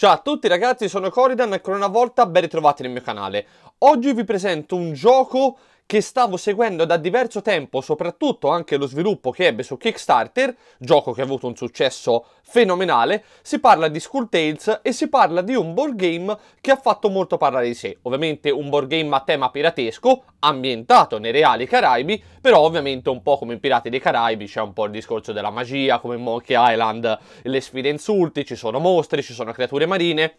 Ciao a tutti ragazzi, sono Coridan e ancora una volta ben ritrovati nel mio canale. Oggi vi presento un gioco che stavo seguendo da diverso tempo, soprattutto anche lo sviluppo che ebbe su Kickstarter, gioco che ha avuto un successo fenomenale, si parla di School Tales e si parla di un board game che ha fatto molto parlare di sé. Ovviamente un board game a tema piratesco, ambientato nei reali Caraibi, però ovviamente un po' come in Pirati dei Caraibi c'è un po' il discorso della magia, come in Monkey Island, le sfide insulti, ci sono mostri, ci sono creature marine,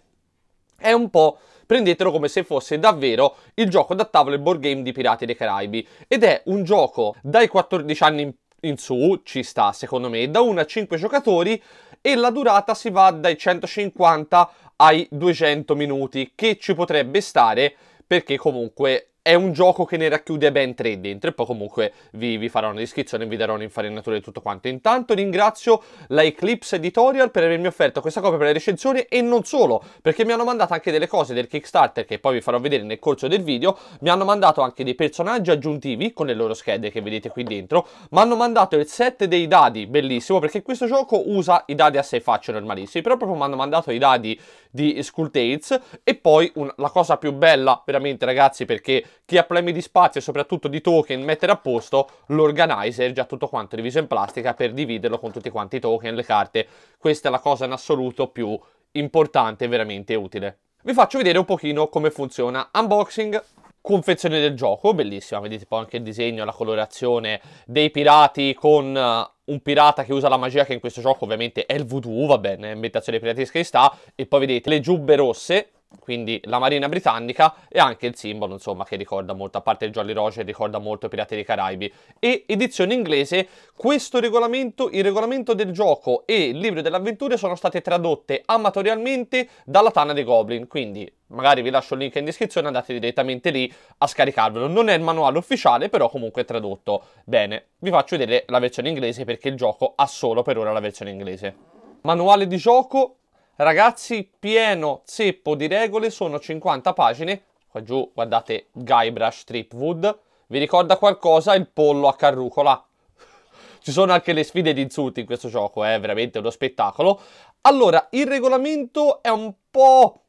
è un po' prendetelo come se fosse davvero il gioco da tavolo e board game di Pirati dei Caraibi. Ed è un gioco dai 14 anni in su ci sta secondo me da 1 a 5 giocatori e la durata si va dai 150 ai 200 minuti che ci potrebbe stare perché comunque è un gioco che ne racchiude ben tre dentro e poi comunque vi, vi farò una descrizione e vi darò un'infarinatura di tutto quanto. Intanto ringrazio la Eclipse Editorial per avermi offerto questa copia per le recensioni e non solo, perché mi hanno mandato anche delle cose del Kickstarter che poi vi farò vedere nel corso del video, mi hanno mandato anche dei personaggi aggiuntivi con le loro schede che vedete qui dentro, mi hanno mandato il set dei dadi, bellissimo, perché questo gioco usa i dadi a sei facce normalissimi, però proprio mi hanno mandato i dadi di Skull Tales e poi un, la cosa più bella veramente ragazzi perché chi ha problemi di spazio e soprattutto di token mettere a posto l'organizer già tutto quanto diviso in plastica per dividerlo con tutti quanti i token, le carte. Questa è la cosa in assoluto più importante e veramente utile. Vi faccio vedere un pochino come funziona. Unboxing, confezione del gioco, bellissima, vedete poi anche il disegno, la colorazione dei pirati con eh, un pirata che usa la magia che in questo gioco ovviamente è il voodoo, va bene, ambientazione eh, piratisca che sta, e poi vedete le giubbe rosse, quindi la marina britannica e anche il simbolo insomma che ricorda molto, a parte il Jolly Roger ricorda molto i Pirati dei Caraibi e edizione inglese, questo regolamento, il regolamento del gioco e il libro delle avventure sono state tradotte amatorialmente dalla Tana dei Goblin, quindi magari vi lascio il link in descrizione, andate direttamente lì a scaricarvelo. Non è il manuale ufficiale, però comunque è tradotto bene. Vi faccio vedere la versione inglese perché il gioco ha solo per ora la versione inglese. Manuale di gioco, Ragazzi, pieno zeppo di regole, sono 50 pagine. Qua giù, guardate, Guybrush Tripwood. Vi ricorda qualcosa il pollo a carrucola? Ci sono anche le sfide di insulti in questo gioco, è eh? veramente uno spettacolo. Allora, il regolamento è un po'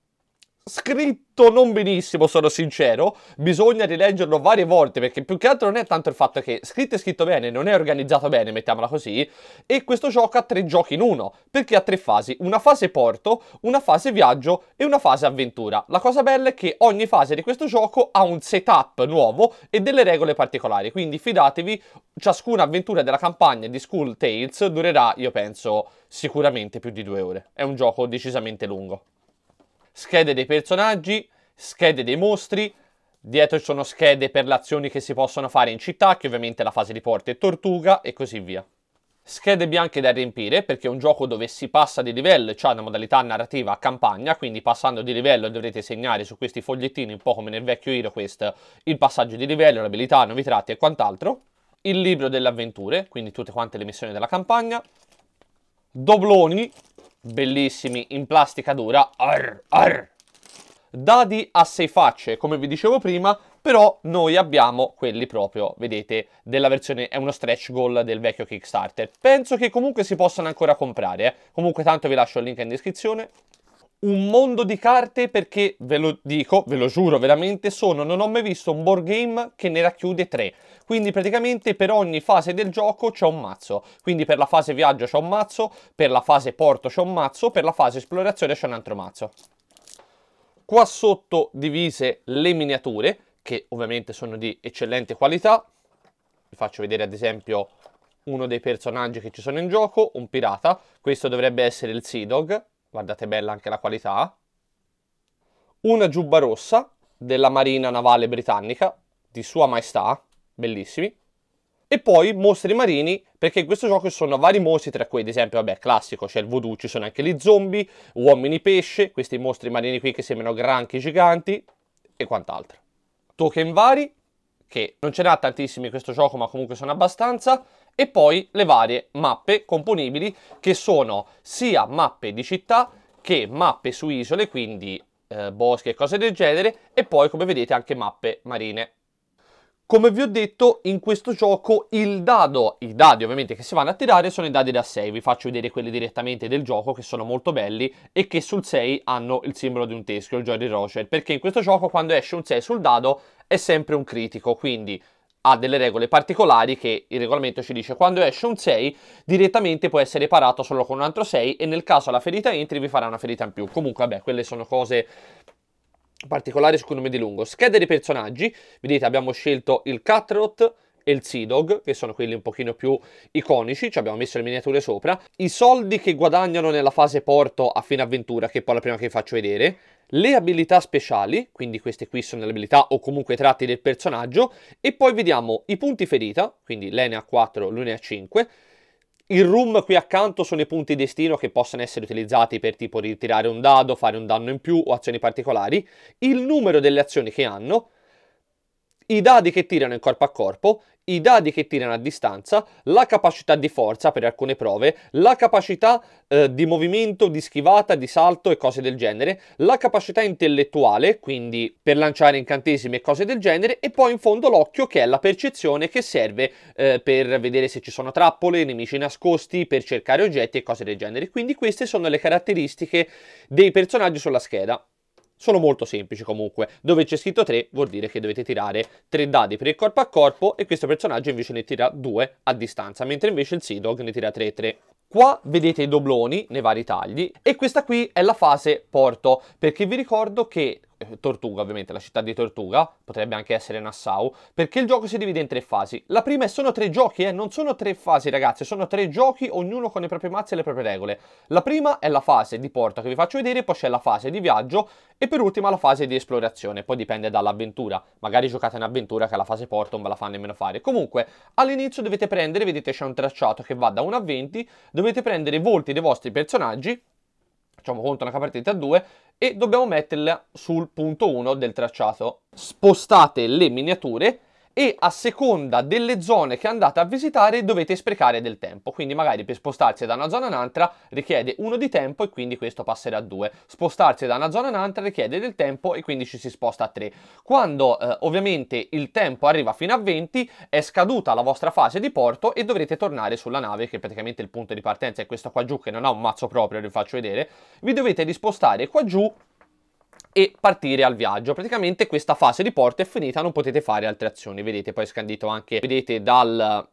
scritto non benissimo, sono sincero, bisogna rileggerlo varie volte perché più che altro non è tanto il fatto che scritto è scritto bene, non è organizzato bene, mettiamola così, e questo gioco ha tre giochi in uno, perché ha tre fasi, una fase porto, una fase viaggio e una fase avventura. La cosa bella è che ogni fase di questo gioco ha un setup nuovo e delle regole particolari, quindi fidatevi, ciascuna avventura della campagna di School Tales durerà, io penso, sicuramente più di due ore. È un gioco decisamente lungo schede dei personaggi, schede dei mostri, dietro ci sono schede per le azioni che si possono fare in città, che ovviamente la fase di porta è tortuga e così via. Schede bianche da riempire perché è un gioco dove si passa di livello e c'è una modalità narrativa a campagna, quindi passando di livello dovrete segnare su questi fogliettini, un po' come nel vecchio HeroQuest, il passaggio di livello, l'abilità, nuovi tratti e quant'altro. Il libro delle avventure, quindi tutte quante le missioni della campagna. Dobloni, bellissimi, in plastica dura. Arr, arr. Dadi a sei facce, come vi dicevo prima, però noi abbiamo quelli proprio, vedete, della versione, è uno stretch goal del vecchio Kickstarter. Penso che comunque si possano ancora comprare, eh. comunque tanto vi lascio il link in descrizione, un mondo di carte perché, ve lo dico, ve lo giuro veramente, sono, non ho mai visto un board game che ne racchiude tre. Quindi praticamente per ogni fase del gioco c'è un mazzo. Quindi per la fase viaggio c'è un mazzo, per la fase porto c'è un mazzo, per la fase esplorazione c'è un altro mazzo. Qua sotto divise le miniature, che ovviamente sono di eccellente qualità. Vi faccio vedere ad esempio uno dei personaggi che ci sono in gioco, un pirata. Questo dovrebbe essere il Sea Dog guardate bella anche la qualità, una giubba rossa della Marina Navale Britannica, di Sua Maestà, bellissimi, e poi mostri marini, perché in questo gioco ci sono vari mostri, tra cui ad esempio, vabbè, classico, c'è il voodoo, ci sono anche gli zombie, uomini pesce, questi mostri marini qui che sembrano granchi giganti, e quant'altro. Token vari, che non ce n'ha tantissimi in questo gioco, ma comunque sono abbastanza, e poi le varie mappe componibili che sono sia mappe di città che mappe su isole, quindi eh, boschi e cose del genere, e poi come vedete anche mappe marine. Come vi ho detto, in questo gioco il dado, i dadi ovviamente che si vanno a tirare sono i dadi da 6, vi faccio vedere quelli direttamente del gioco che sono molto belli e che sul 6 hanno il simbolo di un teschio, il Jolly Roger, perché in questo gioco quando esce un 6 sul dado è sempre un critico, quindi ha delle regole particolari che il regolamento ci dice quando esce un 6 direttamente può essere parato solo con un altro 6 e nel caso la ferita entri vi farà una ferita in più comunque vabbè quelle sono cose particolari su cui non mi dilungo schede dei personaggi vedete abbiamo scelto il Catrot e il sea dog che sono quelli un pochino più iconici, ci abbiamo messo le miniature sopra, i soldi che guadagnano nella fase porto a fine avventura, che è poi la prima che vi faccio vedere, le abilità speciali, quindi queste qui sono le abilità o comunque i tratti del personaggio, e poi vediamo i punti ferita, quindi lei ne ha 4, lui ne ha 5, il room qui accanto sono i punti destino che possono essere utilizzati per tipo ritirare un dado, fare un danno in più o azioni particolari, il numero delle azioni che hanno, i dadi che tirano in corpo a corpo i dadi che tirano a distanza, la capacità di forza per alcune prove, la capacità eh, di movimento, di schivata, di salto e cose del genere, la capacità intellettuale, quindi per lanciare incantesimi e cose del genere, e poi in fondo l'occhio che è la percezione che serve eh, per vedere se ci sono trappole, nemici nascosti, per cercare oggetti e cose del genere. Quindi queste sono le caratteristiche dei personaggi sulla scheda sono molto semplici comunque. Dove c'è scritto 3 vuol dire che dovete tirare 3 dadi per il corpo a corpo e questo personaggio invece ne tira 2 a distanza, mentre invece il Seedog ne tira 3 3. Qua vedete i dobloni nei vari tagli e questa qui è la fase porto perché vi ricordo che Tortuga ovviamente, la città di Tortuga, potrebbe anche essere Nassau, perché il gioco si divide in tre fasi. La prima è sono tre giochi, eh, non sono tre fasi ragazzi, sono tre giochi, ognuno con le proprie mazze e le proprie regole. La prima è la fase di porta che vi faccio vedere, poi c'è la fase di viaggio e per ultima la fase di esplorazione, poi dipende dall'avventura. Magari giocate un'avventura che alla fase porta non ve la fa nemmeno fare. Comunque, all'inizio dovete prendere, vedete c'è un tracciato che va da 1 a 20, dovete prendere i volti dei vostri personaggi facciamo conto una capartita a 2 e dobbiamo metterla sul punto 1 del tracciato. Spostate le miniature e a seconda delle zone che andate a visitare dovete sprecare del tempo, quindi magari per spostarsi da una zona a un'altra richiede uno di tempo e quindi questo passerà a due, spostarsi da una zona a un'altra richiede del tempo e quindi ci si sposta a tre. Quando eh, ovviamente il tempo arriva fino a 20 è scaduta la vostra fase di porto e dovrete tornare sulla nave che praticamente il punto di partenza è questo qua giù che non ha un mazzo proprio, vi faccio vedere, vi dovete rispostare qua giù e partire al viaggio. Praticamente questa fase di porta è finita, non potete fare altre azioni. Vedete poi scandito anche, vedete dal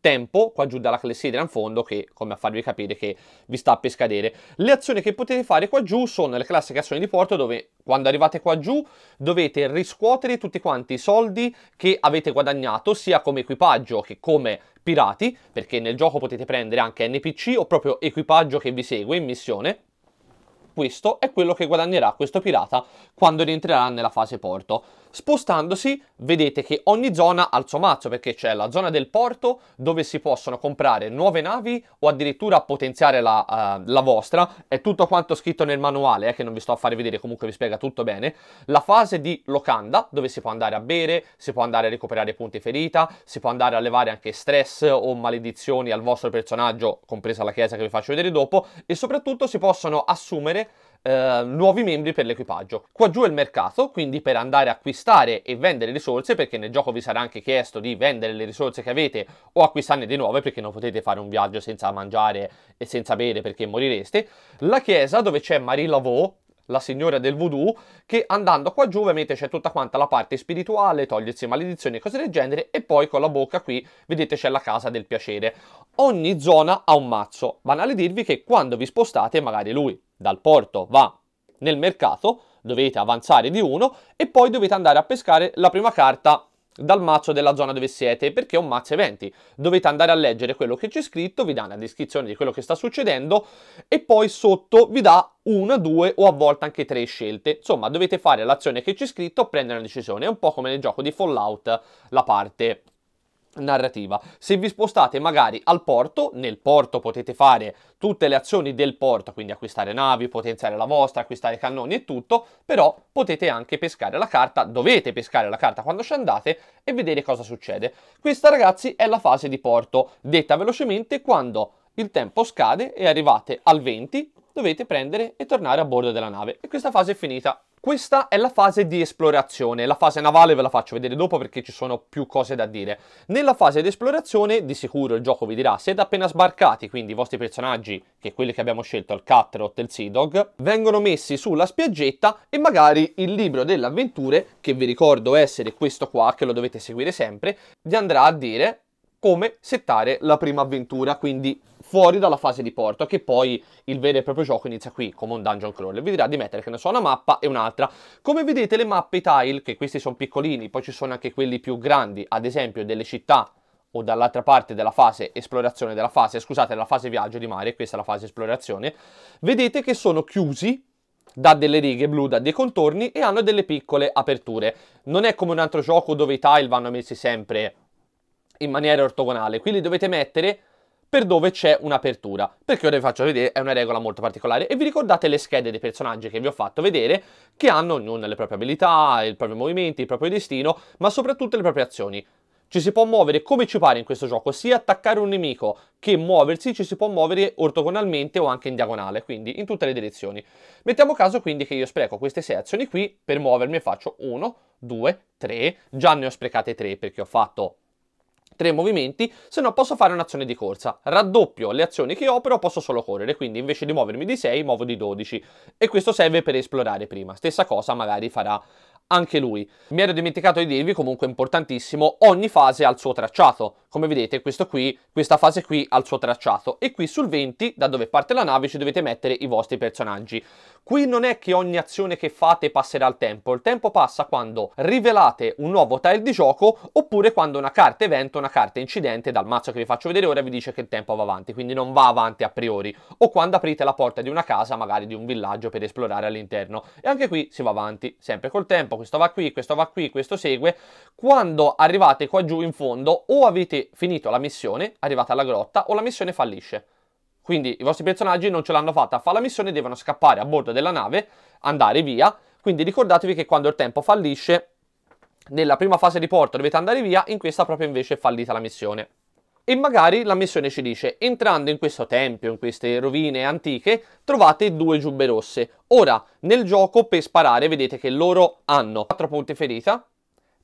tempo qua giù dalla clessidra in fondo che come a farvi capire che vi sta per scadere le azioni che potete fare qua giù sono le classiche azioni di porto dove quando arrivate qua giù dovete riscuotere tutti quanti i soldi che avete guadagnato sia come equipaggio che come pirati perché nel gioco potete prendere anche NPC o proprio equipaggio che vi segue in missione questo è quello che guadagnerà questo pirata quando rientrerà nella fase porto. Spostandosi vedete che ogni zona ha il suo mazzo perché c'è la zona del porto dove si possono comprare nuove navi o addirittura potenziare la, uh, la vostra, è tutto quanto scritto nel manuale eh, che non vi sto a fare vedere comunque vi spiega tutto bene, la fase di locanda dove si può andare a bere, si può andare a recuperare punti ferita, si può andare a levare anche stress o maledizioni al vostro personaggio, compresa la chiesa che vi faccio vedere dopo e soprattutto si possono assumere eh, nuovi membri per l'equipaggio. Qua giù è il mercato, quindi per andare a acquistare e vendere risorse, perché nel gioco vi sarà anche chiesto di vendere le risorse che avete o acquistarne di nuove, perché non potete fare un viaggio senza mangiare e senza bere perché morireste. La chiesa dove c'è Marie Laveau, la signora del voodoo, che andando qua giù ovviamente c'è tutta quanta la parte spirituale, togliersi maledizioni e cose del genere, e poi con la bocca qui vedete c'è la casa del piacere. Ogni zona ha un mazzo, banale dirvi che quando vi spostate magari lui dal porto va nel mercato, dovete avanzare di uno e poi dovete andare a pescare la prima carta dal mazzo della zona dove siete, perché è un mazzo eventi. Dovete andare a leggere quello che c'è scritto, vi dà una descrizione di quello che sta succedendo e poi sotto vi dà una, due o a volte anche tre scelte. Insomma, dovete fare l'azione che c'è scritto, prendere una decisione. È un po' come nel gioco di Fallout, la parte narrativa. Se vi spostate magari al porto, nel porto potete fare tutte le azioni del porto, quindi acquistare navi, potenziare la vostra, acquistare cannoni e tutto, però potete anche pescare la carta, dovete pescare la carta quando ci andate e vedere cosa succede. Questa ragazzi è la fase di porto, detta velocemente quando il tempo scade e arrivate al 20 dovete prendere e tornare a bordo della nave e questa fase è finita questa è la fase di esplorazione, la fase navale ve la faccio vedere dopo perché ci sono più cose da dire. Nella fase di esplorazione di sicuro il gioco vi dirà siete appena sbarcati, quindi i vostri personaggi, che quelli che abbiamo scelto, il Catrot e il Sea Dog, vengono messi sulla spiaggetta e magari il libro delle avventure, che vi ricordo essere questo qua, che lo dovete seguire sempre, vi andrà a dire come settare la prima avventura, quindi fuori dalla fase di porto, che poi il vero e proprio gioco inizia qui, come un dungeon crawler. Vi dirà di mettere, che ne so, una mappa e un'altra. Come vedete le mappe tile, che questi sono piccolini, poi ci sono anche quelli più grandi, ad esempio delle città o dall'altra parte della fase esplorazione della fase, scusate, della fase viaggio di mare, questa è la fase esplorazione, vedete che sono chiusi da delle righe blu, da dei contorni e hanno delle piccole aperture. Non è come un altro gioco dove i tile vanno messi sempre in maniera ortogonale, qui li dovete mettere per dove c'è un'apertura, perché ora vi faccio vedere, è una regola molto particolare. E vi ricordate le schede dei personaggi che vi ho fatto vedere, che hanno ognuno le proprie abilità, i propri movimenti, il proprio destino, ma soprattutto le proprie azioni. Ci si può muovere come ci pare in questo gioco, sia attaccare un nemico che muoversi, ci si può muovere ortogonalmente o anche in diagonale, quindi in tutte le direzioni. Mettiamo caso quindi che io spreco queste 6 azioni qui, per muovermi faccio 1, 2, 3, già ne ho sprecate 3 perché ho fatto tre movimenti, se no posso fare un'azione di corsa. Raddoppio le azioni che ho, però posso solo correre, quindi invece di muovermi di 6, muovo di 12. E questo serve per esplorare prima. Stessa cosa magari farà anche lui. Mi ero dimenticato di dirvi, comunque importantissimo, ogni fase ha il suo tracciato. Come vedete, questo qui, questa fase qui ha il suo tracciato. E qui sul 20, da dove parte la nave, ci dovete mettere i vostri personaggi. Qui non è che ogni azione che fate passerà al tempo, il tempo passa quando rivelate un nuovo tile di gioco oppure quando una carta evento, una carta incidente dal mazzo che vi faccio vedere ora vi dice che il tempo va avanti, quindi non va avanti a priori, o quando aprite la porta di una casa, magari di un villaggio per esplorare all'interno. E anche qui si va avanti, sempre col tempo, questo va qui, questo va qui, questo segue. Quando arrivate qua giù in fondo o avete finito la missione, arrivate alla grotta, o la missione fallisce. Quindi i vostri personaggi non ce l'hanno fatta a fa fare la missione, devono scappare a bordo della nave, andare via. Quindi ricordatevi che quando il tempo fallisce, nella prima fase di porto dovete andare via, in questa proprio invece è fallita la missione. E magari la missione ci dice, entrando in questo tempio, in queste rovine antiche, trovate due giubbe rosse. Ora, nel gioco per sparare vedete che loro hanno 4 punti ferita,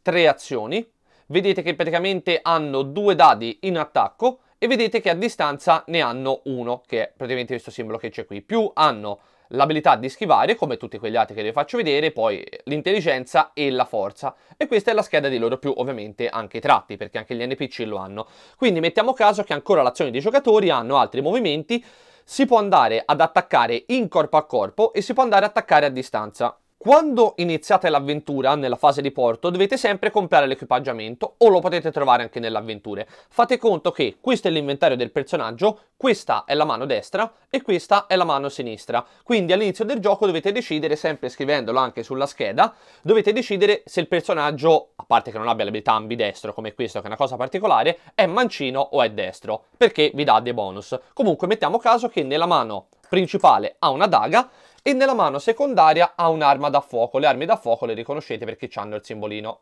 3 azioni, vedete che praticamente hanno due dadi in attacco e vedete che a distanza ne hanno uno, che è praticamente questo simbolo che c'è qui. Più hanno l'abilità di schivare, come tutti quegli altri che vi faccio vedere, poi l'intelligenza e la forza. E questa è la scheda di loro più, ovviamente, anche i tratti, perché anche gli NPC lo hanno. Quindi mettiamo caso che ancora l'azione dei giocatori hanno altri movimenti, si può andare ad attaccare in corpo a corpo e si può andare ad attaccare a distanza. Quando iniziate l'avventura nella fase di porto dovete sempre comprare l'equipaggiamento o lo potete trovare anche nell'avventura. Fate conto che questo è l'inventario del personaggio, questa è la mano destra e questa è la mano sinistra. Quindi all'inizio del gioco dovete decidere, sempre scrivendolo anche sulla scheda, dovete decidere se il personaggio, a parte che non abbia l'abilità ambidestro come questo che è una cosa particolare, è mancino o è destro, perché vi dà dei bonus. Comunque mettiamo caso che nella mano principale ha una daga e nella mano secondaria ha un'arma da fuoco. Le armi da fuoco le riconoscete perché hanno il simbolino.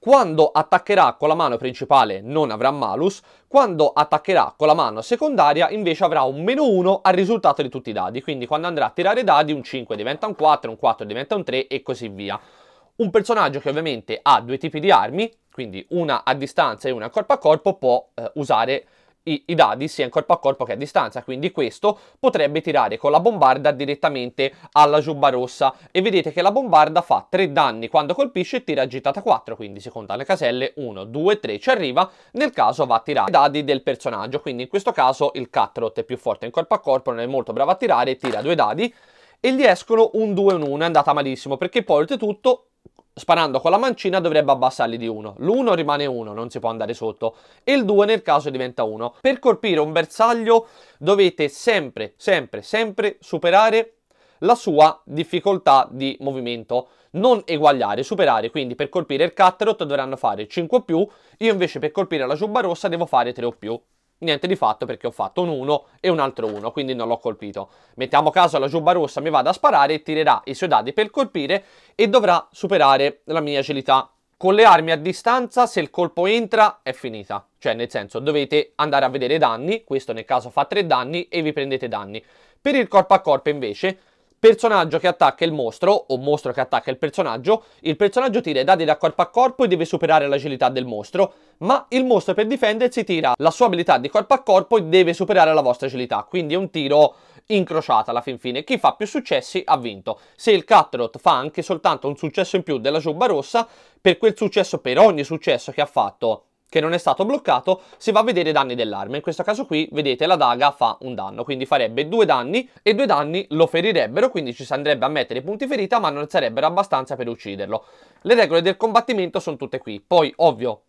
Quando attaccherà con la mano principale non avrà malus, quando attaccherà con la mano secondaria invece avrà un meno 1 al risultato di tutti i dadi, quindi quando andrà a tirare dadi un 5 diventa un 4, un 4 diventa un 3 e così via. Un personaggio che ovviamente ha due tipi di armi, quindi una a distanza e una corpo a corpo, può eh, usare i, i, dadi sia in corpo a corpo che a distanza, quindi questo potrebbe tirare con la bombarda direttamente alla giubba rossa e vedete che la bombarda fa 3 danni quando colpisce e tira agitata 4, quindi si conta le caselle 1, 2, 3, ci arriva, nel caso va a tirare i dadi del personaggio, quindi in questo caso il Catrot è più forte in corpo a corpo, non è molto bravo a tirare, tira due dadi e gli escono un 2 e un 1, è andata malissimo perché poi oltretutto sparando con la mancina dovrebbe abbassarli di 1. L'1 rimane 1, non si può andare sotto, e il 2 nel caso diventa 1. Per colpire un bersaglio dovete sempre, sempre, sempre superare la sua difficoltà di movimento. Non eguagliare, superare, quindi per colpire il cutterot dovranno fare 5 o più, io invece per colpire la giubba rossa devo fare 3 o più niente di fatto perché ho fatto un 1 e un altro 1, quindi non l'ho colpito. Mettiamo caso la giubba rossa mi vada a sparare, tirerà i suoi dadi per colpire e dovrà superare la mia agilità. Con le armi a distanza, se il colpo entra, è finita. Cioè, nel senso, dovete andare a vedere danni, questo nel caso fa 3 danni e vi prendete danni. Per il corpo a corpo, invece, personaggio che attacca il mostro, o mostro che attacca il personaggio, il personaggio tira i dadi da corpo a corpo e deve superare l'agilità del mostro, ma il mostro per difendersi tira la sua abilità di corpo a corpo e deve superare la vostra agilità, quindi è un tiro incrociata alla fin fine. Chi fa più successi ha vinto. Se il Catrot fa anche soltanto un successo in più della giubba rossa, per quel successo, per ogni successo che ha fatto che non è stato bloccato, si va a vedere i danni dell'arma. In questo caso qui, vedete, la daga fa un danno, quindi farebbe due danni e due danni lo ferirebbero, quindi ci si andrebbe a mettere punti ferita, ma non sarebbero abbastanza per ucciderlo. Le regole del combattimento sono tutte qui. Poi, ovvio,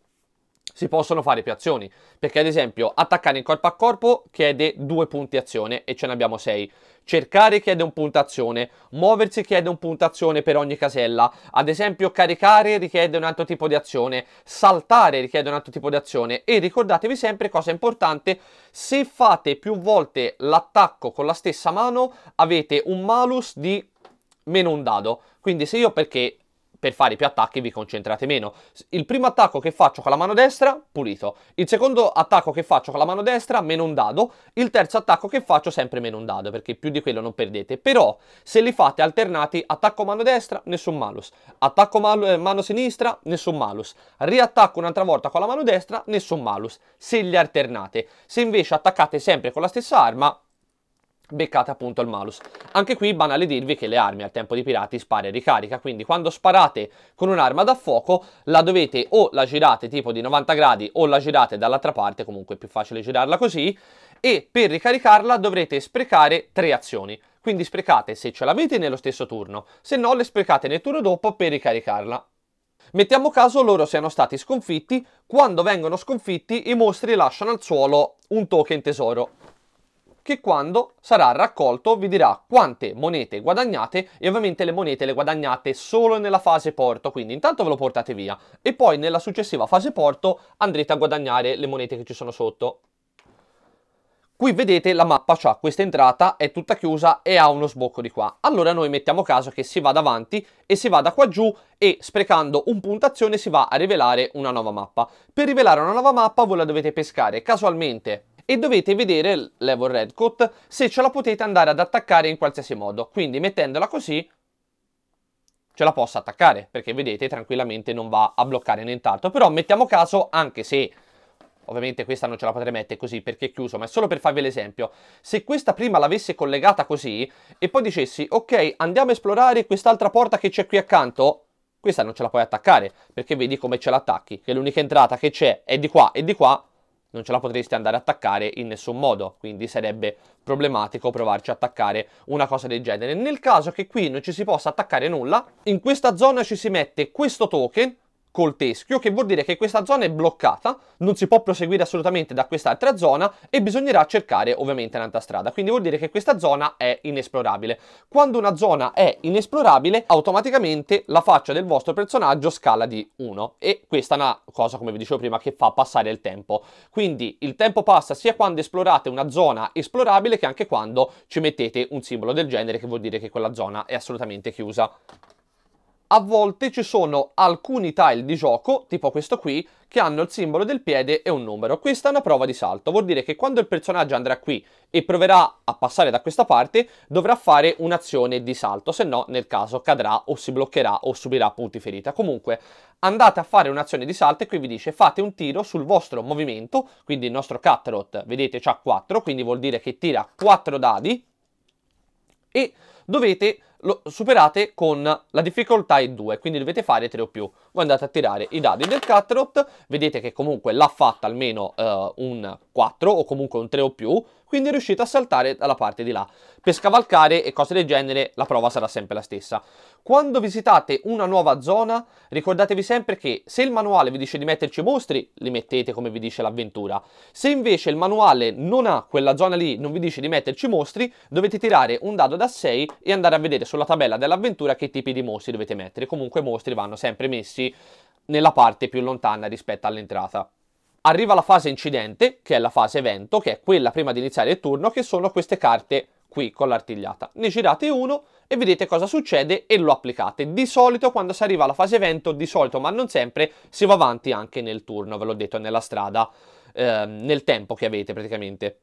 si possono fare più azioni. Perché ad esempio attaccare in corpo a corpo chiede due punti azione e ce ne abbiamo sei. Cercare chiede un punto azione, muoversi chiede un punto azione per ogni casella, ad esempio caricare richiede un altro tipo di azione, saltare richiede un altro tipo di azione e ricordatevi sempre cosa importante, se fate più volte l'attacco con la stessa mano avete un malus di meno un dado, quindi se io perché per fare più attacchi vi concentrate meno. Il primo attacco che faccio con la mano destra, pulito. Il secondo attacco che faccio con la mano destra, meno un dado. Il terzo attacco che faccio, sempre meno un dado, perché più di quello non perdete. Però, se li fate alternati, attacco mano destra, nessun malus. Attacco mal eh, mano sinistra, nessun malus. Riattacco un'altra volta con la mano destra, nessun malus. Se li alternate. Se invece attaccate sempre con la stessa arma, beccate appunto il malus. Anche qui banale dirvi che le armi al tempo di pirati spara e ricarica, quindi quando sparate con un'arma da fuoco la dovete o la girate tipo di 90 gradi o la girate dall'altra parte, comunque è più facile girarla così, e per ricaricarla dovrete sprecare tre azioni. Quindi sprecate se ce l'avete nello stesso turno, se no le sprecate nel turno dopo per ricaricarla. Mettiamo caso loro siano stati sconfitti, quando vengono sconfitti i mostri lasciano al suolo un token tesoro che quando sarà raccolto vi dirà quante monete guadagnate e ovviamente le monete le guadagnate solo nella fase porto, quindi intanto ve lo portate via e poi nella successiva fase porto andrete a guadagnare le monete che ci sono sotto. Qui vedete la mappa ha cioè questa entrata, è tutta chiusa e ha uno sbocco di qua. Allora noi mettiamo caso che si vada avanti e si vada qua giù e sprecando un puntazione si va a rivelare una nuova mappa. Per rivelare una nuova mappa voi la dovete pescare casualmente e dovete vedere level red coat se ce la potete andare ad attaccare in qualsiasi modo. Quindi mettendola così ce la posso attaccare perché vedete tranquillamente non va a bloccare nient'altro. Però mettiamo caso anche se Ovviamente questa non ce la potrei mettere così perché è chiuso, ma è solo per farvi l'esempio. Se questa prima l'avessi collegata così e poi dicessi, ok, andiamo a esplorare quest'altra porta che c'è qui accanto, questa non ce la puoi attaccare perché vedi come ce l'attacchi, che l'unica entrata che c'è è di qua e di qua, non ce la potreste andare a attaccare in nessun modo, quindi sarebbe problematico provarci a attaccare una cosa del genere. Nel caso che qui non ci si possa attaccare nulla, in questa zona ci si mette questo token col teschio, che vuol dire che questa zona è bloccata, non si può proseguire assolutamente da quest'altra zona e bisognerà cercare ovviamente un'altra strada, quindi vuol dire che questa zona è inesplorabile. Quando una zona è inesplorabile, automaticamente la faccia del vostro personaggio scala di 1 e questa è una cosa, come vi dicevo prima, che fa passare il tempo. Quindi il tempo passa sia quando esplorate una zona esplorabile che anche quando ci mettete un simbolo del genere, che vuol dire che quella zona è assolutamente chiusa a volte ci sono alcuni tile di gioco, tipo questo qui, che hanno il simbolo del piede e un numero. Questa è una prova di salto, vuol dire che quando il personaggio andrà qui e proverà a passare da questa parte, dovrà fare un'azione di salto, se no nel caso cadrà o si bloccherà o subirà punti ferita. Comunque andate a fare un'azione di salto e qui vi dice fate un tiro sul vostro movimento, quindi il nostro Catrot, vedete, ha 4, quindi vuol dire che tira 4 dadi e dovete lo superate con la difficoltà in 2, quindi dovete fare 3 o più. Voi andate a tirare i dadi del Catrot, vedete che comunque l'ha fatta almeno eh, un 4 o comunque un 3 o più, quindi riuscite a saltare dalla parte di là. Per scavalcare e cose del genere la prova sarà sempre la stessa. Quando visitate una nuova zona ricordatevi sempre che se il manuale vi dice di metterci mostri, li mettete come vi dice l'avventura. Se invece il manuale non ha quella zona lì, non vi dice di metterci mostri, dovete tirare un dado da 6 e andare a vedere su sulla tabella dell'avventura che tipi di mostri dovete mettere. Comunque i mostri vanno sempre messi nella parte più lontana rispetto all'entrata. Arriva la fase incidente, che è la fase evento, che è quella prima di iniziare il turno, che sono queste carte qui con l'artigliata. Ne girate uno e vedete cosa succede e lo applicate. Di solito quando si arriva alla fase evento, di solito ma non sempre, si va avanti anche nel turno, ve l'ho detto, nella strada, eh, nel tempo che avete praticamente.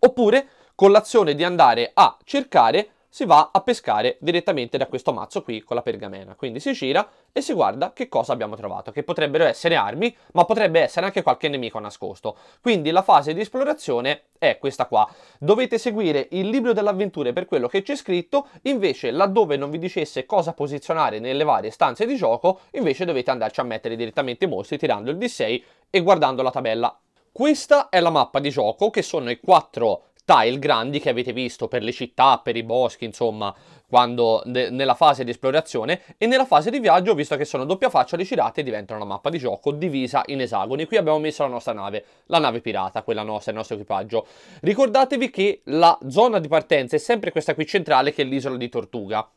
Oppure con l'azione di andare a cercare si va a pescare direttamente da questo mazzo qui con la pergamena. Quindi si gira e si guarda che cosa abbiamo trovato, che potrebbero essere armi, ma potrebbe essere anche qualche nemico nascosto. Quindi la fase di esplorazione è questa qua. Dovete seguire il libro delle avventure per quello che c'è scritto, invece laddove non vi dicesse cosa posizionare nelle varie stanze di gioco, invece dovete andarci a mettere direttamente i mostri tirando il D6 e guardando la tabella. Questa è la mappa di gioco che sono i quattro tile grandi che avete visto per le città, per i boschi, insomma, quando, ne, nella fase di esplorazione e nella fase di viaggio, visto che sono doppia faccia, le girate diventano una mappa di gioco divisa in esagoni. Qui abbiamo messo la nostra nave, la nave pirata, quella nostra, il nostro equipaggio. Ricordatevi che la zona di partenza è sempre questa qui centrale che è l'isola di Tortuga.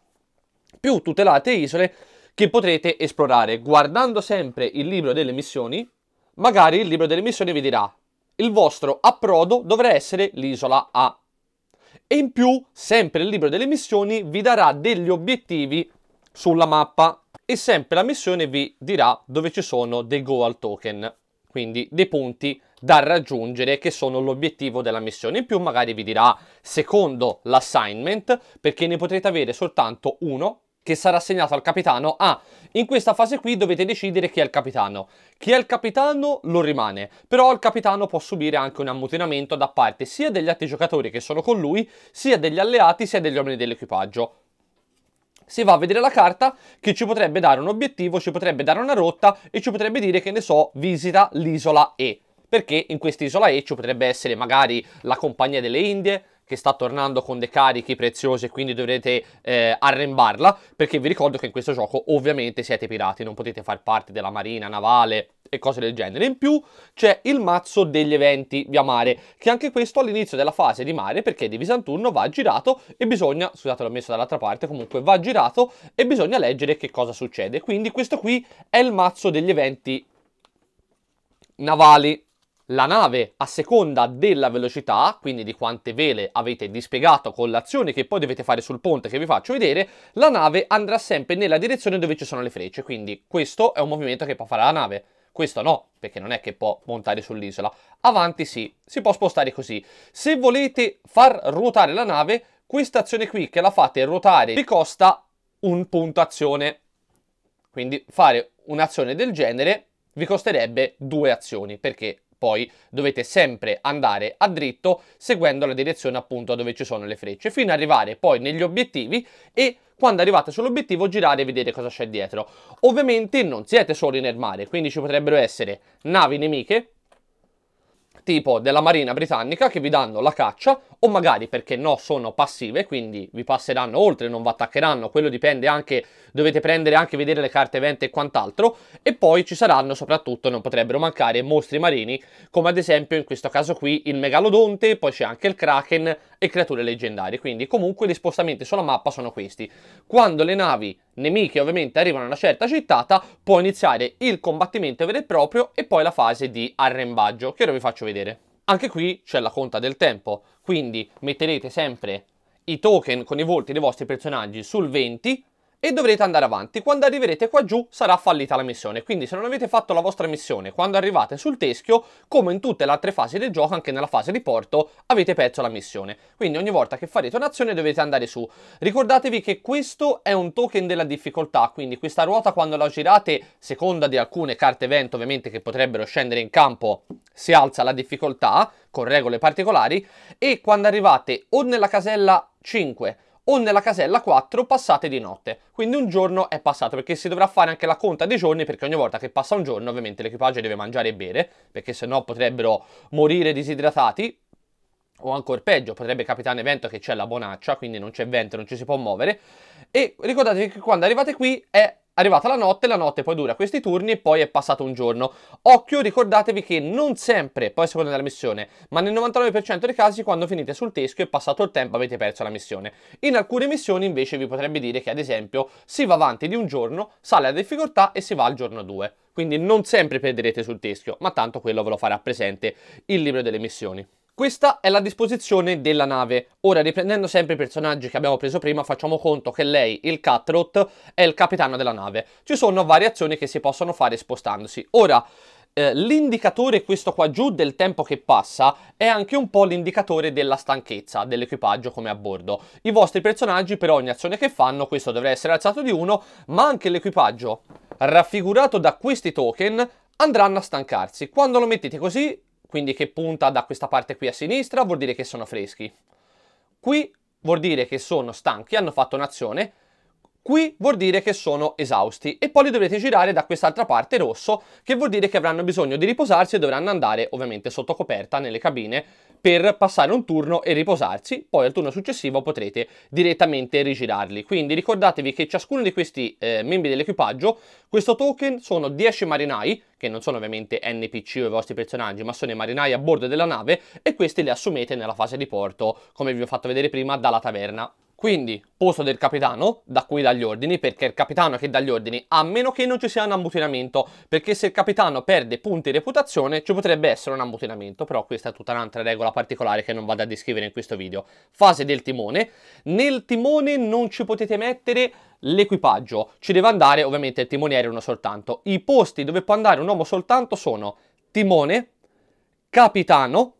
Più tutte le altre isole che potrete esplorare guardando sempre il libro delle missioni, magari il libro delle missioni vi dirà il vostro approdo dovrà essere l'isola A. E in più, sempre il libro delle missioni vi darà degli obiettivi sulla mappa e sempre la missione vi dirà dove ci sono dei goal token, quindi dei punti da raggiungere che sono l'obiettivo della missione. In più magari vi dirà secondo l'assignment perché ne potrete avere soltanto uno che sarà assegnato al capitano. Ah, in questa fase qui dovete decidere chi è il capitano. Chi è il capitano lo rimane, però il capitano può subire anche un ammutinamento da parte sia degli altri giocatori che sono con lui, sia degli alleati, sia degli uomini dell'equipaggio si va a vedere la carta che ci potrebbe dare un obiettivo, ci potrebbe dare una rotta e ci potrebbe dire che ne so, visita l'isola E. Perché in quest'isola E ci potrebbe essere magari la compagnia delle Indie, che sta tornando con dei carichi preziosi e quindi dovrete eh, arrembarla, perché vi ricordo che in questo gioco ovviamente siete pirati, non potete far parte della marina navale e cose del genere. In più c'è il mazzo degli eventi via mare, che anche questo all'inizio della fase di mare, perché in turno va girato e bisogna, scusate l'ho messo dall'altra parte, comunque va girato e bisogna leggere che cosa succede. Quindi questo qui è il mazzo degli eventi navali la nave a seconda della velocità, quindi di quante vele avete dispiegato con l'azione che poi dovete fare sul ponte che vi faccio vedere, la nave andrà sempre nella direzione dove ci sono le frecce, quindi questo è un movimento che può fare la nave. Questo no, perché non è che può montare sull'isola. Avanti sì, si può spostare così. Se volete far ruotare la nave, questa azione qui che la fate ruotare vi costa un punto azione. Quindi fare un'azione del genere vi costerebbe due azioni, perché poi dovete sempre andare a dritto seguendo la direzione appunto dove ci sono le frecce fino ad arrivare poi negli obiettivi e quando arrivate sull'obiettivo girare e vedere cosa c'è dietro ovviamente non siete soli nel mare quindi ci potrebbero essere navi nemiche tipo della Marina Britannica che vi danno la caccia o magari perché no sono passive quindi vi passeranno oltre, non vi attaccheranno, quello dipende anche, dovete prendere anche vedere le carte event e quant'altro e poi ci saranno soprattutto, non potrebbero mancare mostri marini come ad esempio in questo caso qui il Megalodonte, poi c'è anche il Kraken e creature leggendarie quindi comunque gli spostamenti sulla mappa sono questi. Quando le navi nemiche ovviamente arrivano a una certa cittata, può iniziare il combattimento vero e proprio e poi la fase di arrembaggio, che ora vi faccio vedere. Anche qui c'è la conta del tempo, quindi metterete sempre i token con i volti dei vostri personaggi sul 20 e dovrete andare avanti. Quando arriverete qua giù sarà fallita la missione, quindi se non avete fatto la vostra missione quando arrivate sul teschio, come in tutte le altre fasi del gioco, anche nella fase di porto, avete perso la missione. Quindi ogni volta che farete un'azione dovete andare su. Ricordatevi che questo è un token della difficoltà, quindi questa ruota quando la girate, seconda di alcune carte evento ovviamente che potrebbero scendere in campo, si alza la difficoltà con regole particolari e quando arrivate o nella casella 5 o nella casella 4 passate di notte. Quindi un giorno è passato perché si dovrà fare anche la conta dei giorni perché ogni volta che passa un giorno ovviamente l'equipaggio deve mangiare e bere perché sennò potrebbero morire disidratati o ancora peggio potrebbe capitare un evento che c'è la bonaccia quindi non c'è vento, non ci si può muovere e ricordatevi che quando arrivate qui è Arrivata la notte, la notte poi dura questi turni e poi è passato un giorno. Occhio, ricordatevi che non sempre, poi a seconda della missione, ma nel 99% dei casi quando finite sul teschio e passato il tempo avete perso la missione. In alcune missioni invece vi potrebbe dire che ad esempio si va avanti di un giorno, sale la difficoltà e si va al giorno 2. Quindi non sempre perderete sul teschio, ma tanto quello ve lo farà presente il libro delle missioni. Questa è la disposizione della nave. Ora, riprendendo sempre i personaggi che abbiamo preso prima, facciamo conto che lei, il Catrot, è il capitano della nave. Ci sono varie azioni che si possono fare spostandosi. Ora, eh, l'indicatore, questo qua giù, del tempo che passa, è anche un po' l'indicatore della stanchezza dell'equipaggio come a bordo. I vostri personaggi, per ogni azione che fanno, questo dovrà essere alzato di uno, ma anche l'equipaggio, raffigurato da questi token, andranno a stancarsi. Quando lo mettete così, quindi che punta da questa parte qui a sinistra, vuol dire che sono freschi. Qui vuol dire che sono stanchi, hanno fatto un'azione, Qui vuol dire che sono esausti e poi li dovrete girare da quest'altra parte rosso che vuol dire che avranno bisogno di riposarsi e dovranno andare ovviamente sotto coperta nelle cabine per passare un turno e riposarsi, poi al turno successivo potrete direttamente rigirarli. Quindi ricordatevi che ciascuno di questi eh, membri dell'equipaggio, questo token sono 10 marinai, che non sono ovviamente NPC o i vostri personaggi, ma sono i marinai a bordo della nave e questi li assumete nella fase di porto, come vi ho fatto vedere prima, dalla taverna. Quindi posto del capitano da cui dà gli ordini, perché è il capitano che dà gli ordini, a meno che non ci sia un ammutinamento, perché se il capitano perde punti di reputazione ci potrebbe essere un ammutinamento, però questa è tutta un'altra regola particolare che non vado a descrivere in questo video. Fase del timone. Nel timone non ci potete mettere l'equipaggio, ci deve andare ovviamente il timoniere uno soltanto. I posti dove può andare un uomo soltanto sono timone, capitano,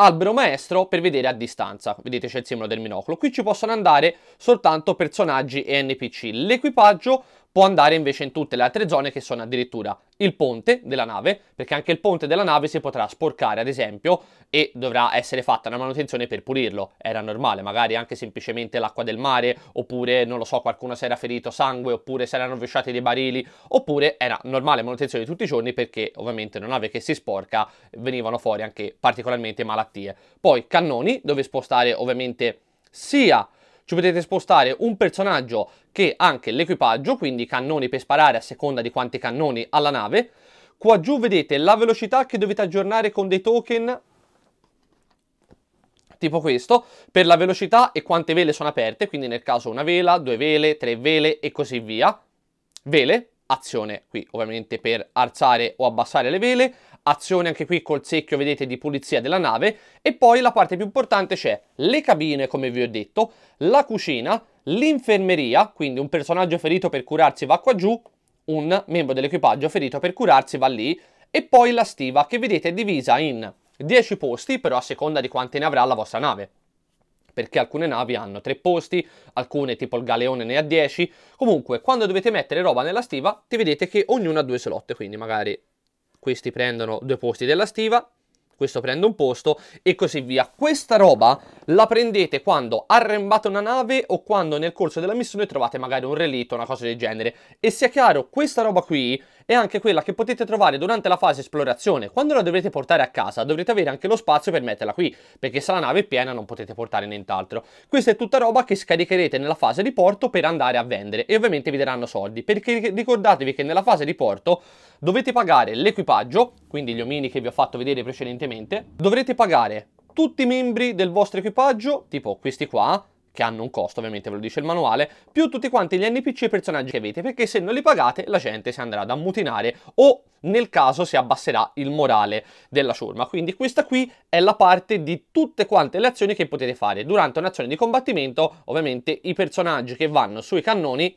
albero maestro per vedere a distanza. Vedete c'è il simbolo del minocolo. Qui ci possono andare soltanto personaggi e NPC. L'equipaggio può andare invece in tutte le altre zone che sono addirittura il ponte della nave, perché anche il ponte della nave si potrà sporcare ad esempio e dovrà essere fatta una manutenzione per pulirlo, era normale, magari anche semplicemente l'acqua del mare, oppure non lo so qualcuno si era ferito sangue, oppure si erano rovesciati dei barili, oppure era normale manutenzione di tutti i giorni perché ovviamente una nave che si sporca venivano fuori anche particolarmente malattie. Poi cannoni, dove spostare ovviamente sia ci potete spostare un personaggio che anche l'equipaggio, quindi cannoni per sparare a seconda di quanti cannoni alla nave. Qua giù vedete la velocità che dovete aggiornare con dei token tipo questo, per la velocità e quante vele sono aperte, quindi nel caso una vela, due vele, tre vele e così via. Vele, azione qui ovviamente per alzare o abbassare le vele, azione anche qui col secchio vedete di pulizia della nave e poi la parte più importante c'è le cabine come vi ho detto, la cucina, l'infermeria, quindi un personaggio ferito per curarsi va qua giù, un membro dell'equipaggio ferito per curarsi va lì, e poi la stiva che vedete è divisa in 10 posti, però a seconda di quante ne avrà la vostra nave. Perché alcune navi hanno 3 posti, alcune tipo il galeone ne ha 10. Comunque, quando dovete mettere roba nella stiva, ti vedete che ognuno ha due slot, quindi magari questi prendono due posti della stiva, questo prende un posto e così via. Questa roba la prendete quando arrembate una nave o quando nel corso della missione trovate magari un relitto, una cosa del genere. E sia chiaro, questa roba qui è anche quella che potete trovare durante la fase esplorazione. Quando la dovrete portare a casa dovrete avere anche lo spazio per metterla qui, perché se la nave è piena non potete portare nient'altro. Questa è tutta roba che scaricherete nella fase di porto per andare a vendere e ovviamente vi daranno soldi, perché ricordatevi che nella fase di porto dovete pagare l'equipaggio, quindi gli omini che vi ho fatto vedere precedentemente, dovrete pagare tutti i membri del vostro equipaggio, tipo questi qua, che hanno un costo, ovviamente ve lo dice il manuale, più tutti quanti gli NPC e personaggi che avete, perché se non li pagate la gente si andrà ad ammutinare o nel caso si abbasserà il morale della ciurma. Quindi questa qui è la parte di tutte quante le azioni che potete fare. Durante un'azione di combattimento, ovviamente i personaggi che vanno sui cannoni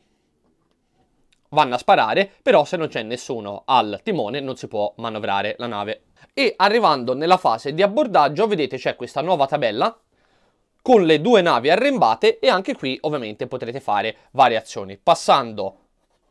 vanno a sparare, però se non c'è nessuno al timone non si può manovrare la nave. E arrivando nella fase di abbordaggio, vedete c'è questa nuova tabella con le due navi arrembate e anche qui ovviamente potrete fare varie azioni passando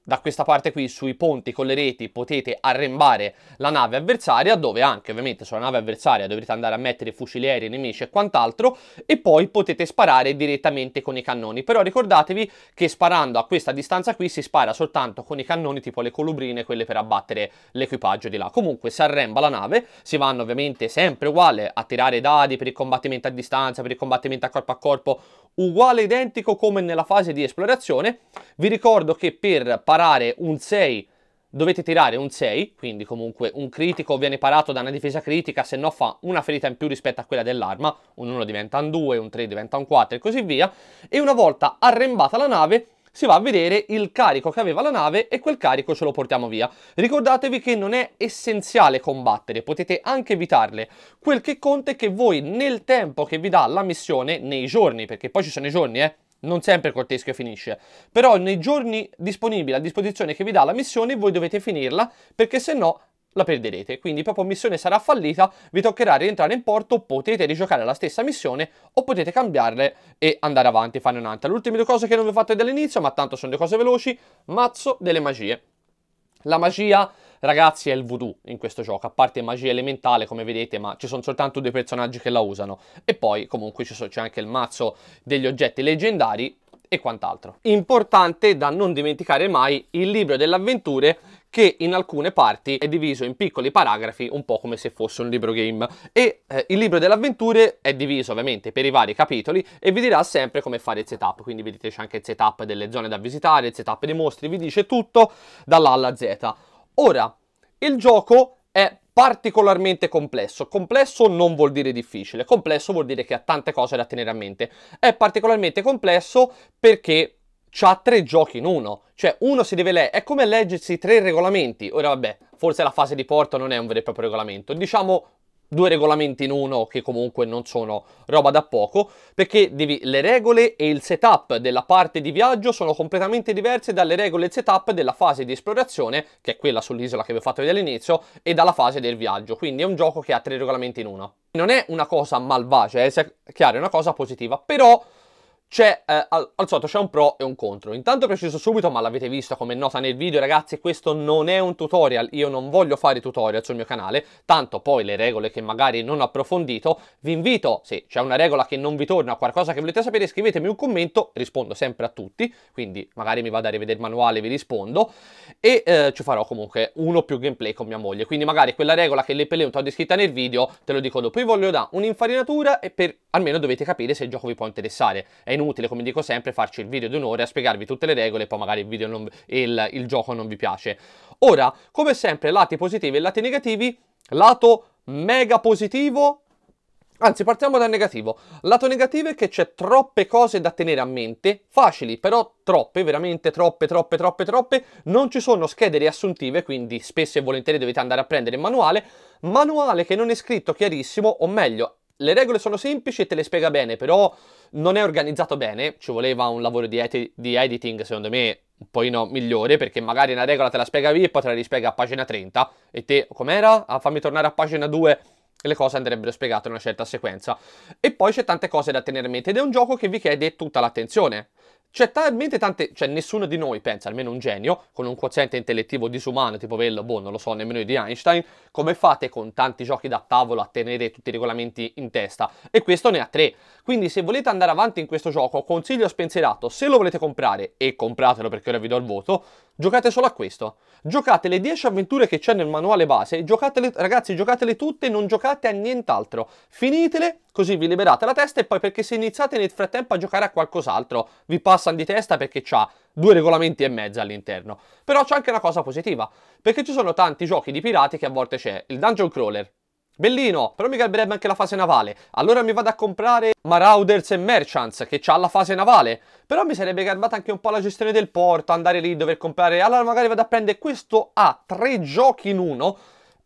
da questa parte qui sui ponti con le reti potete arrembare la nave avversaria dove anche ovviamente sulla nave avversaria dovrete andare a mettere fucilieri, nemici e quant'altro e poi potete sparare direttamente con i cannoni però ricordatevi che sparando a questa distanza qui si spara soltanto con i cannoni tipo le colubrine quelle per abbattere l'equipaggio di là comunque si arremba la nave si vanno ovviamente sempre uguale a tirare dadi per il combattimento a distanza per il combattimento a corpo a corpo uguale identico come nella fase di esplorazione vi ricordo che per parare un 6 dovete tirare un 6, quindi comunque un critico viene parato da una difesa critica, se no fa una ferita in più rispetto a quella dell'arma, un 1 diventa un 2, un 3 diventa un 4 e così via, e una volta arrembata la nave si va a vedere il carico che aveva la nave e quel carico ce lo portiamo via. Ricordatevi che non è essenziale combattere, potete anche evitarle. Quel che conta è che voi nel tempo che vi dà la missione, nei giorni, perché poi ci sono i giorni, eh, non sempre col teschio finisce, però nei giorni disponibili a disposizione che vi dà la missione voi dovete finirla perché se no la perderete, quindi proprio missione sarà fallita, vi toccherà rientrare in porto, potete rigiocare la stessa missione o potete cambiarle e andare avanti e fare un'altra. L'ultima due cose che non vi ho fatto dall'inizio, ma tanto sono due cose veloci, mazzo delle magie. La magia Ragazzi è il voodoo in questo gioco, a parte magia elementale come vedete, ma ci sono soltanto due personaggi che la usano. E poi comunque c'è anche il mazzo degli oggetti leggendari e quant'altro. Importante da non dimenticare mai il libro delle avventure che in alcune parti è diviso in piccoli paragrafi, un po' come se fosse un libro game. E eh, il libro delle avventure è diviso ovviamente per i vari capitoli e vi dirà sempre come fare il setup, quindi vedete c'è anche il setup delle zone da visitare, il setup dei mostri, vi dice tutto dall'A alla Z. Ora, il gioco è particolarmente complesso. Complesso non vuol dire difficile, complesso vuol dire che ha tante cose da tenere a mente. È particolarmente complesso perché ha tre giochi in uno, cioè uno si deve leggere, è come leggersi tre regolamenti, ora vabbè, forse la fase di porto non è un vero e proprio regolamento, diciamo due regolamenti in uno che comunque non sono roba da poco, perché devi, le regole e il setup della parte di viaggio sono completamente diverse dalle regole e il setup della fase di esplorazione, che è quella sull'isola che vi ho fatto vedere all'inizio, e dalla fase del viaggio, quindi è un gioco che ha tre regolamenti in uno. Non è una cosa malvagia, è eh, chiaro, è una cosa positiva, però c'è eh, al, al solito c'è un pro e un contro. Intanto preciso subito, ma l'avete visto come nota nel video, ragazzi, questo non è un tutorial, io non voglio fare tutorial sul mio canale, tanto poi le regole che magari non ho approfondito, vi invito, se c'è una regola che non vi torna, qualcosa che volete sapere, scrivetemi un commento, rispondo sempre a tutti, quindi magari mi vado a rivedere il manuale, vi rispondo, e eh, ci farò comunque uno più gameplay con mia moglie, quindi magari quella regola che le per ho descritta nel video, te lo dico dopo, io voglio dare un'infarinatura e per almeno dovete capire se il gioco vi può interessare, è in inutile, come dico sempre, farci il video di un'ora a spiegarvi tutte le regole e poi magari il, non, il, il gioco non vi piace. Ora, come sempre, lati positivi e lati negativi, lato mega positivo Anzi, partiamo dal negativo. Lato negativo è che c'è troppe cose da tenere a mente, facili, però troppe, veramente troppe, troppe, troppe, troppe. Non ci sono schede riassuntive, quindi spesso e volentieri dovete andare a prendere il manuale. Manuale che non è scritto chiarissimo, o meglio, le regole sono semplici e te le spiega bene, però non è organizzato bene, ci voleva un lavoro di, ed- di editing secondo me un pochino migliore, perché magari una regola te la spiega via e poi te la rispiega a pagina 30 e te, com'era? Ah, fammi tornare a pagina 2 le cose andrebbero spiegate in una certa sequenza. E poi c'è tante cose da tenere in mente ed è un gioco che vi chiede tutta l'attenzione. C'è talmente tante, cioè nessuno di noi pensa, almeno un genio, con un quoziente intellettivo disumano tipo Vello, boh, non lo so nemmeno io di Einstein, come fate con tanti giochi da tavolo a tenere tutti i regolamenti in testa? E questo ne ha tre. Quindi se volete andare avanti in questo gioco, consiglio spensierato, se lo volete comprare, e compratelo perché ora vi do il voto, giocate solo a questo. Giocate le 10 avventure che c'è nel manuale base, giocatele, ragazzi giocatele tutte, non giocate a nient'altro. Finitele, così vi liberate la testa e poi perché se iniziate nel frattempo a giocare a qualcos'altro vi passano di testa perché c'ha due regolamenti e mezzo all'interno. Però c'è anche una cosa positiva, perché ci sono tanti giochi di pirati che a volte c'è il dungeon crawler, Bellino, però mi calberebbe anche la fase navale. Allora mi vado a comprare Marauders e Merchants, che c'ha la fase navale. Però mi sarebbe calbata anche un po' la gestione del porto, andare lì, dover comprare... Allora magari vado a prendere questo a tre giochi in uno.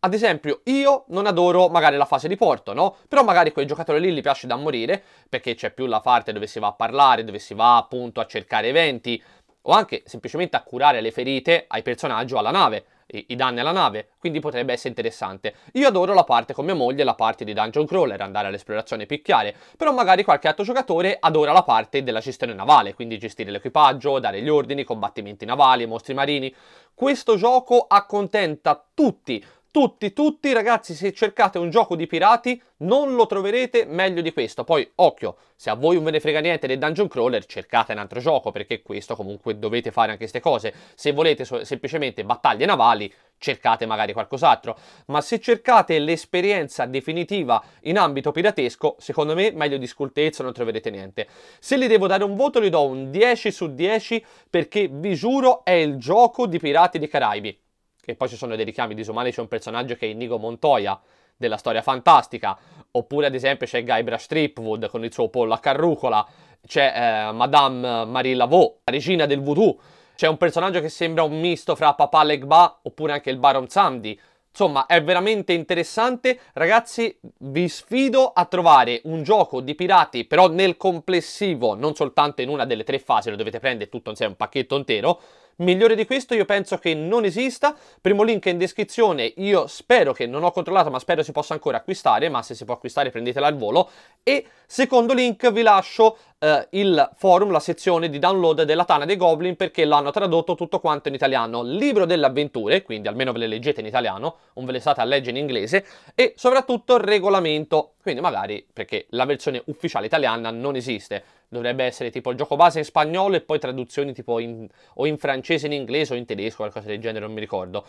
Ad esempio, io non adoro magari la fase di porto, no? Però magari quei giocatori lì gli piace da morire, perché c'è più la parte dove si va a parlare, dove si va appunto a cercare eventi, o anche semplicemente a curare le ferite ai personaggi o alla nave i, i danni alla nave, quindi potrebbe essere interessante. Io adoro la parte con mia moglie, la parte di Dungeon Crawler, andare all'esplorazione e picchiare, però magari qualche altro giocatore adora la parte della gestione navale, quindi gestire l'equipaggio, dare gli ordini, combattimenti navali, mostri marini. Questo gioco accontenta tutti, tutti, tutti ragazzi, se cercate un gioco di pirati non lo troverete meglio di questo. Poi, occhio, se a voi non ve ne frega niente del dungeon crawler, cercate un altro gioco, perché questo comunque dovete fare anche queste cose. Se volete so semplicemente battaglie navali, cercate magari qualcos'altro. Ma se cercate l'esperienza definitiva in ambito piratesco, secondo me meglio di scultezza non troverete niente. Se gli devo dare un voto, gli do un 10 su 10, perché vi giuro è il gioco di Pirati dei Caraibi e poi ci sono dei richiami disumani, c'è un personaggio che è Inigo Montoya della storia fantastica, oppure ad esempio c'è Guybrush Tripwood con il suo pollo a carrucola, c'è eh, Madame Marie Laveau, la regina del voodoo, c'è un personaggio che sembra un misto fra Papà Legba oppure anche il Baron Samdi. Insomma, è veramente interessante. Ragazzi, vi sfido a trovare un gioco di pirati, però nel complessivo, non soltanto in una delle tre fasi, lo dovete prendere tutto insieme, un pacchetto intero, Migliore di questo io penso che non esista, primo link in descrizione, io spero che non ho controllato ma spero si possa ancora acquistare, ma se si può acquistare prendetela al volo e secondo link vi lascio eh, il forum, la sezione di download della Tana dei Goblin perché l'hanno tradotto tutto quanto in italiano, libro delle avventure, quindi almeno ve le leggete in italiano, non ve le state a leggere in inglese e soprattutto regolamento, quindi magari perché la versione ufficiale italiana non esiste dovrebbe essere tipo il gioco base in spagnolo e poi traduzioni tipo in, o in francese, in inglese o in tedesco, qualcosa del genere, non mi ricordo.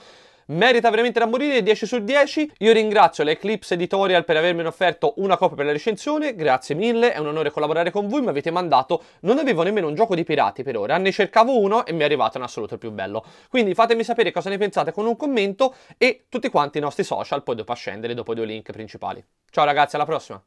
Merita veramente da morire, 10 su 10. Io ringrazio l'Eclipse Editorial per avermi offerto una copia per la recensione, grazie mille, è un onore collaborare con voi, mi avete mandato, non avevo nemmeno un gioco di pirati per ora, ne cercavo uno e mi è arrivato in assoluto il più bello. Quindi fatemi sapere cosa ne pensate con un commento e tutti quanti i nostri social, poi dopo a scendere dopo i due link principali. Ciao ragazzi, alla prossima!